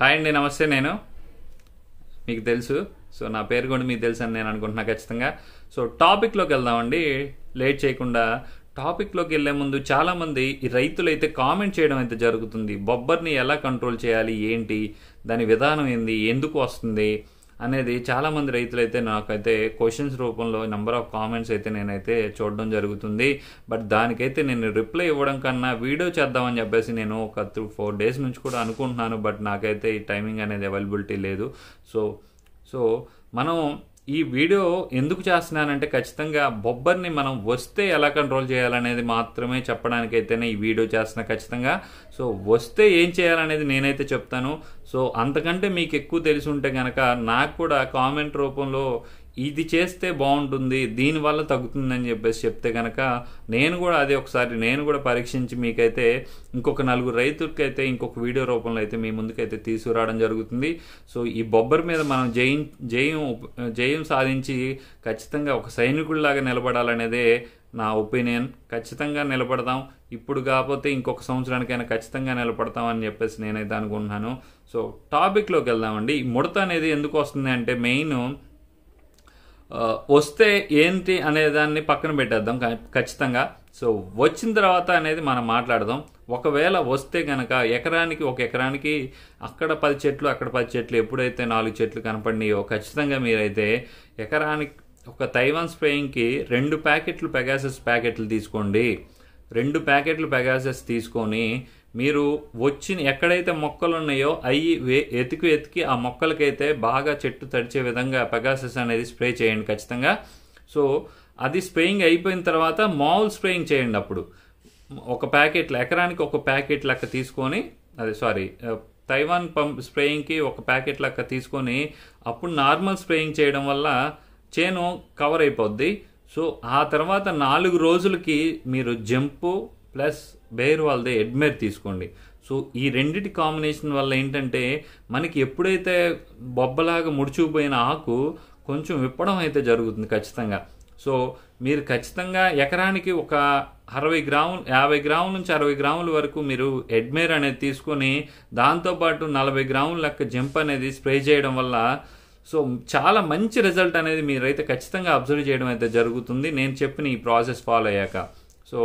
hi అండి నమస్తే నేను మీకు తెలుసు సో నా పేరు కూడా మీకు తెలుసు అని నేను అనుకుంటున్నా ఖచ్చితంగా సో టాపిక్లోకి వెళ్దామండి లేట్ చేయకుండా టాపిక్లోకి వెళ్ళే ముందు చాలామంది రైతులు అయితే కామెంట్ చేయడం అయితే జరుగుతుంది బొబ్బర్ని ఎలా కంట్రోల్ చేయాలి ఏంటి దాని విధానం ఏంది ఎందుకు వస్తుంది అనేది చాలామంది రైతులైతే నాకైతే క్వశ్చన్స్ రూపంలో నెంబర్ ఆఫ్ కామెంట్స్ అయితే నేనైతే చూడడం జరుగుతుంది బట్ దానికైతే నేను రిప్లై ఇవ్వడం కన్నా వీడియో చేద్దామని చెప్పేసి నేను ఒక త్రూ ఫోర్ డేస్ నుంచి కూడా అనుకుంటున్నాను బట్ నాకైతే ఈ టైమింగ్ అనేది అవైలబిలిటీ లేదు సో సో మనం ఈ వీడియో ఎందుకు చేస్తున్నానంటే ఖచ్చితంగా బొబ్బర్ని మనం వస్తే ఎలా కంట్రోల్ చేయాలనేది మాత్రమే చెప్పడానికైతేనే ఈ వీడియో చేస్తున్నా ఖచ్చితంగా సో వస్తే ఏం చేయాలనేది నేనైతే చెప్తాను సో అంతకంటే మీకు ఎక్కువ తెలిసి ఉంటే కనుక నాకు కూడా కామెంట్ రూపంలో ఇది చేస్తే బాగుంటుంది దీనివల్ల తగ్గుతుందని చెప్పేసి చెప్తే కనుక నేను కూడా అది ఒకసారి నేను కూడా పరీక్షించి మీకైతే ఇంకొక నలుగురు రైతులకైతే ఇంకొక వీడియో రూపంలో అయితే మీ ముందుకైతే తీసుకురావడం జరుగుతుంది సో ఈ బొబ్బర్ మీద మనం జయం జయం జయం సాధించి ఖచ్చితంగా ఒక సైనికుడిలాగా నిలబడాలనేదే నా ఒపీనియన్ ఖచ్చితంగా నిలబడదాం ఇప్పుడు కాకపోతే ఇంకొక సంవత్సరానికైనా ఖచ్చితంగా నిలబడతాం అని చెప్పేసి నేనైతే అనుకుంటున్నాను సో టాపిక్లోకి వెళ్దామండి ఈ ముడత అనేది ఎందుకు వస్తుంది అంటే మెయిన్ వస్తే ఏంటి అనే దాన్ని పక్కన పెట్టేద్దాం ఖచ్చితంగా సో వచ్చిన తర్వాత అనేది మనం మాట్లాడదాం ఒకవేళ వస్తే కనుక ఎకరానికి ఒక ఎకరానికి అక్కడ పది చెట్లు అక్కడ పది చెట్లు ఎప్పుడైతే నాలుగు చెట్లు కనపడినాయో ఖచ్చితంగా మీరైతే ఎకరానికి ఒక తైవాన్ స్ప్రేయింగ్కి రెండు ప్యాకెట్లు పెగాసెస్ ప్యాకెట్లు తీసుకోండి రెండు ప్యాకెట్లు పెగాసెస్ తీసుకొని మీరు వచ్చిన ఎక్కడైతే మొక్కలు ఉన్నాయో అవి ఎతికి ఎతికి ఆ మొక్కలకైతే బాగా చెట్టు తడిచే విధంగా పెగాసెస్ అనేది స్ప్రే చేయండి ఖచ్చితంగా సో అది స్ప్రేయింగ్ అయిపోయిన తర్వాత మాల్ స్ప్రేయింగ్ చేయండి అప్పుడు ఒక ప్యాకెట్ ఎకరానికి ఒక ప్యాకెట్ లెక్క తీసుకొని అదే సారీ తైవాన్ పంప్ స్ప్రేయింగ్కి ఒక ప్యాకెట్ లెక్క తీసుకొని అప్పుడు నార్మల్ స్ప్రేయింగ్ చేయడం వల్ల చేను కవర్ అయిపోద్ది సో ఆ తర్వాత నాలుగు రోజులకి మీరు జంపు ప్లస్ బేర్ వాళ్ళదే ఎడ్మెర్ తీసుకోండి సో ఈ రెండిటి కాంబినేషన్ వల్ల ఏంటంటే మనకి ఎప్పుడైతే బొబ్బలాగా ముడిచిపోయిన ఆకు కొంచెం విప్పడం అయితే జరుగుతుంది ఖచ్చితంగా సో మీరు ఖచ్చితంగా ఎకరానికి ఒక అరవై గ్రాములు యాభై గ్రాముల నుంచి అరవై గ్రాముల వరకు మీరు ఎడ్మేర్ అనేది తీసుకొని దాంతోపాటు నలభై గ్రాముల లెక్క జంప్ అనేది స్ప్రే చేయడం వల్ల సో చాలా మంచి రిజల్ట్ అనేది మీరైతే ఖచ్చితంగా అబ్జర్వ్ చేయడం అయితే జరుగుతుంది నేను చెప్పిన ఈ ప్రాసెస్ ఫాలో అయ్యాక సో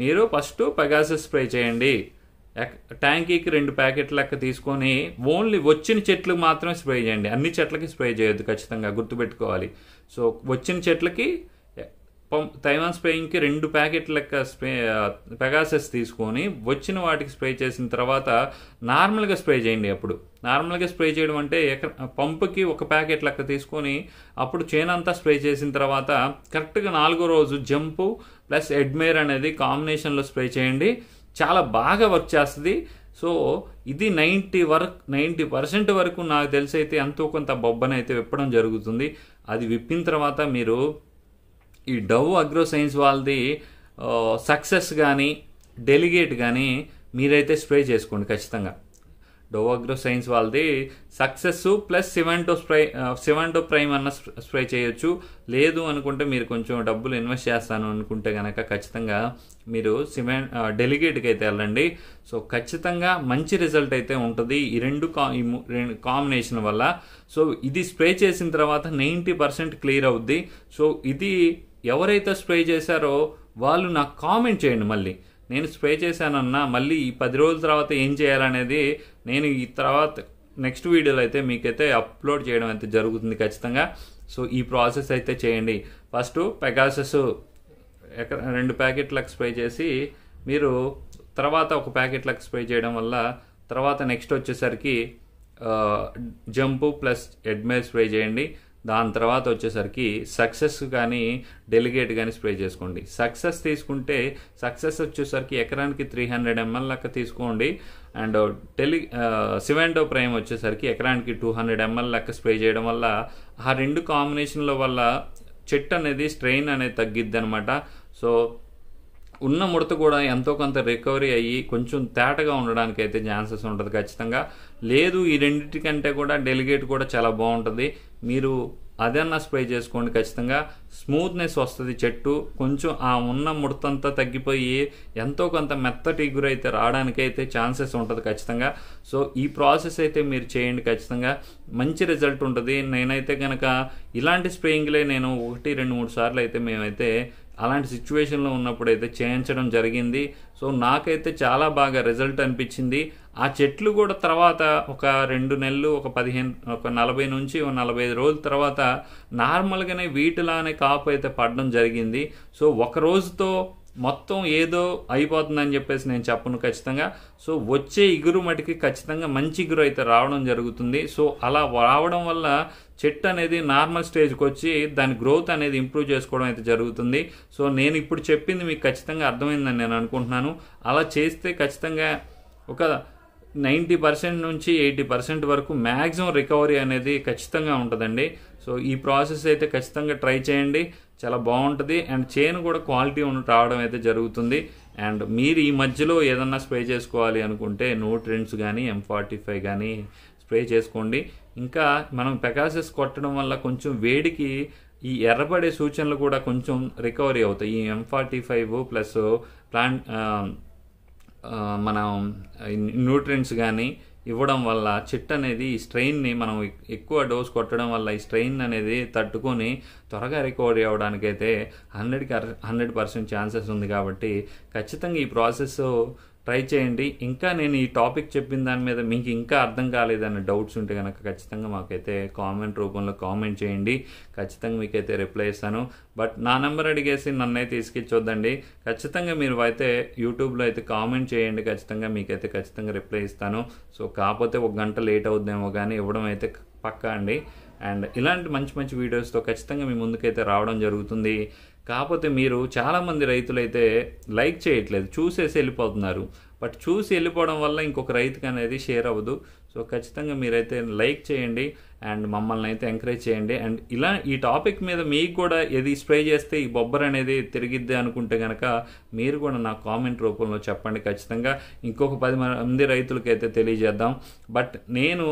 మీరు ఫస్ట్ పెగాసస్ స్ప్రే చేయండి ట్యాంకీకి రెండు ప్యాకెట్ల లెక్క తీసుకొని ఓన్లీ వచ్చిన చెట్లు మాత్రమే స్ప్రే చేయండి అన్ని చెట్లకి స్ప్రే చేయొద్దు ఖచ్చితంగా గుర్తుపెట్టుకోవాలి సో వచ్చిన చెట్లకి తైవాన్ స్ప్రేయింగ్కి రెండు ప్యాకెట్ లెక్క స్ప్రే పెగాసెస్ తీసుకొని వచ్చిన వాటికి స్ప్రే చేసిన తర్వాత నార్మల్గా స్ప్రే చేయండి అప్పుడు నార్మల్గా స్ప్రే చేయడం అంటే ఎక పంపుకి ఒక ప్యాకెట్ లెక్క తీసుకొని అప్పుడు చేనంతా స్ప్రే చేసిన తర్వాత కరెక్ట్గా నాలుగో రోజు జంపు ప్లస్ ఎడ్మేర్ అనేది కాంబినేషన్లో స్ప్రే చేయండి చాలా బాగా వర్క్ చేస్తుంది సో ఇది నైంటీ వరకు నైంటీ పర్సెంట్ వరకు నాకు తెలిసి అయితే ఎంతో కొంత బొబ్బనైతే విప్పడం జరుగుతుంది అది విప్పిన తర్వాత మీరు ఈ డవ్ అగ్రో సైన్స్ వాళ్ళది సక్సెస్ కానీ డెలిగేట్ కానీ మీరైతే స్ప్రే చేసుకోండి ఖచ్చితంగా డవ్ అగ్రో సైన్స్ వాళ్ళది సక్సెస్ ప్లస్ సివెంటో స్ప్రే సివెంటో ప్రైమ్ అన్న స్ప్రే చేయొచ్చు లేదు అనుకుంటే మీరు కొంచెం డబ్బులు ఇన్వెస్ట్ చేస్తాను అనుకుంటే కనుక ఖచ్చితంగా మీరు సిమెంట్ డెలిగేట్కి అయితే వెళ్ళండి సో ఖచ్చితంగా మంచి రిజల్ట్ అయితే ఉంటుంది ఈ రెండు ఈ రెండు కాంబినేషన్ వల్ల సో ఇది స్ప్రే చేసిన తర్వాత నైంటీ పర్సెంట్ క్లియర్ అవుద్ది సో ఇది ఎవరైతే స్ప్రే చేశారో వాళ్ళు నాకు కామెంట్ చేయండి మళ్ళీ నేను స్ప్రే చేశానన్నా మళ్ళీ ఈ పది రోజుల తర్వాత ఏం చేయాలనేది నేను ఈ తర్వాత నెక్స్ట్ వీడియోలో అయితే మీకైతే అప్లోడ్ చేయడం అయితే జరుగుతుంది ఖచ్చితంగా సో ఈ ప్రాసెస్ అయితే చేయండి ఫస్ట్ పెగాసస్ రెండు ప్యాకెట్లకు స్ప్రే చేసి మీరు తర్వాత ఒక ప్యాకెట్లకు స్ప్రే చేయడం వల్ల తర్వాత నెక్స్ట్ వచ్చేసరికి జంపు ప్లస్ ఎడ్మేర్ స్ప్రే చేయండి దాని తర్వాత వచ్చేసరికి సక్సెస్ కానీ డెలిగేట్ కానీ స్ప్రే చేసుకోండి సక్సెస్ తీసుకుంటే సక్సెస్ వచ్చేసరికి ఎకరానికి త్రీ హండ్రెడ్ ఎంఎల్ లెక్క తీసుకోండి అండ్ టెలి సివెండో ప్రైమ్ వచ్చేసరికి ఎకరానికి టూ హండ్రెడ్ ఎంఎల్ లెక్క స్ప్రే చేయడం వల్ల ఆ రెండు కాంబినేషన్ల వల్ల చెట్టు అనేది స్ట్రెయిన్ అనేది తగ్గిద్ది అనమాట సో ఉన్న ముడత కూడా ఎంతో కొంత రికవరీ అయ్యి కొంచెం తేటగా ఉండడానికి అయితే ఛాన్సెస్ ఉంటుంది ఖచ్చితంగా లేదు ఈ రెండింటికంటే కూడా డెలిగేట్ కూడా చాలా బాగుంటుంది మీరు అదన్నా స్ప్రే చేసుకోండి ఖచ్చితంగా స్మూత్నెస్ వస్తుంది చెట్టు కొంచెం ఆ ఉన్న ముడతంతా తగ్గిపోయి ఎంతో కొంత మెత్తటి గురైతే రావడానికైతే ఛాన్సెస్ ఉంటుంది ఖచ్చితంగా సో ఈ ప్రాసెస్ అయితే మీరు చేయండి ఖచ్చితంగా మంచి రిజల్ట్ ఉంటుంది నేనైతే కనుక ఇలాంటి స్ప్రేయింగ్లే నేను ఒకటి రెండు మూడు సార్లు అయితే మేమైతే అలాంటి సిచ్యువేషన్లో అయితే చేయించడం జరిగింది సో నాకైతే చాలా బాగా రిజల్ట్ అనిపించింది ఆ చెట్లు కూడా తర్వాత ఒక రెండు నెలలు ఒక పదిహేను ఒక నలభై నుంచి ఒక నలభై ఐదు రోజుల తర్వాత నార్మల్గానే వీటిలానే కాపు అయితే పడడం జరిగింది సో ఒక రోజుతో మొత్తం ఏదో అయిపోతుందని చెప్పేసి నేను చెప్పను ఖచ్చితంగా సో వచ్చే ఇగురు మటుకి ఖచ్చితంగా మంచి ఇగురు అయితే రావడం జరుగుతుంది సో అలా రావడం వల్ల చెట్టు అనేది నార్మల్ స్టేజ్కి వచ్చి దాని గ్రోత్ అనేది ఇంప్రూవ్ చేసుకోవడం అయితే జరుగుతుంది సో నేను ఇప్పుడు చెప్పింది మీకు ఖచ్చితంగా అర్థమైందని నేను అనుకుంటున్నాను అలా చేస్తే ఖచ్చితంగా ఒక నైంటీ పర్సెంట్ నుంచి ఎయిటీ పర్సెంట్ వరకు మ్యాక్సిమం రికవరీ అనేది ఖచ్చితంగా ఉంటుందండి సో ఈ ప్రాసెస్ అయితే ఖచ్చితంగా ట్రై చేయండి చాలా బాగుంటుంది అండ్ చైన్ కూడా క్వాలిటీ ఉండి రావడం అయితే జరుగుతుంది అండ్ మీరు ఈ మధ్యలో ఏదన్నా స్ప్రే చేసుకోవాలి అనుకుంటే ట్రెండ్స్ కానీ ఎం ఫార్టీ ఫైవ్ కానీ స్ప్రే చేసుకోండి ఇంకా మనం పెకాసిస్ కొట్టడం వల్ల కొంచెం వేడికి ఈ ఎర్రబడే సూచనలు కూడా కొంచెం రికవరీ అవుతాయి ఈ M forty five plus plant మనం న్యూట్రియంట్స్ కానీ ఇవ్వడం వల్ల చిట్ అనేది ఈ స్ట్రెయిన్ని మనం ఎక్కువ డోస్ కొట్టడం వల్ల ఈ స్ట్రెయిన్ అనేది తట్టుకొని త్వరగా రికవరీ అవ్వడానికైతే హండ్రెడ్కి హండ్రెడ్ పర్సెంట్ ఛాన్సెస్ ఉంది కాబట్టి ఖచ్చితంగా ఈ ప్రాసెస్ ట్రై చేయండి ఇంకా నేను ఈ టాపిక్ చెప్పిన దాని మీద మీకు ఇంకా అర్థం కాలేదన్న డౌట్స్ ఉంటే కనుక ఖచ్చితంగా మాకైతే కామెంట్ రూపంలో కామెంట్ చేయండి ఖచ్చితంగా మీకైతే రిప్లై ఇస్తాను బట్ నా నెంబర్ అడిగేసి అయితే తీసుకెళ్ళొద్దండి ఖచ్చితంగా మీరు అయితే యూట్యూబ్లో అయితే కామెంట్ చేయండి ఖచ్చితంగా మీకైతే ఖచ్చితంగా రిప్లై ఇస్తాను సో కాకపోతే ఒక గంట లేట్ అవుద్దేమో కానీ ఇవ్వడం అయితే పక్కా అండి అండ్ ఇలాంటి మంచి మంచి వీడియోస్తో ఖచ్చితంగా మీ ముందుకైతే రావడం జరుగుతుంది కాకపోతే మీరు చాలామంది రైతులైతే లైక్ చేయట్లేదు చూసేసి వెళ్ళిపోతున్నారు బట్ చూసి వెళ్ళిపోవడం వల్ల ఇంకొక రైతుకి అనేది షేర్ అవ్వదు సో ఖచ్చితంగా మీరైతే లైక్ చేయండి అండ్ మమ్మల్ని అయితే ఎంకరేజ్ చేయండి అండ్ ఇలా ఈ టాపిక్ మీద మీకు కూడా ఏది స్ప్రే చేస్తే ఈ బొబ్బర్ అనేది తిరిగిద్ది అనుకుంటే కనుక మీరు కూడా నా కామెంట్ రూపంలో చెప్పండి ఖచ్చితంగా ఇంకొక పది మంది రైతులకైతే తెలియజేద్దాం బట్ నేను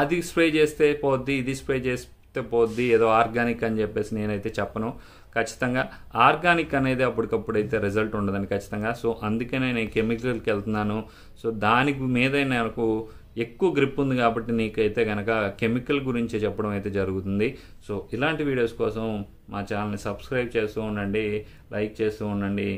అది స్ప్రే చేస్తే పోద్ది ఇది స్ప్రే చేసి పోద్ది ఏదో ఆర్గానిక్ అని చెప్పేసి నేనైతే చెప్పను ఖచ్చితంగా ఆర్గానిక్ అనేది అప్పటికప్పుడు అయితే రిజల్ట్ ఉండదని ఖచ్చితంగా సో అందుకే నేను కెమికల్కి వెళ్తున్నాను సో దాని మీద నాకు ఎక్కువ గ్రిప్ ఉంది కాబట్టి నీకైతే కనుక కెమికల్ గురించి చెప్పడం అయితే జరుగుతుంది సో ఇలాంటి వీడియోస్ కోసం మా ఛానల్ని సబ్స్క్రైబ్ చేస్తూ ఉండండి లైక్ చేస్తూ ఉండండి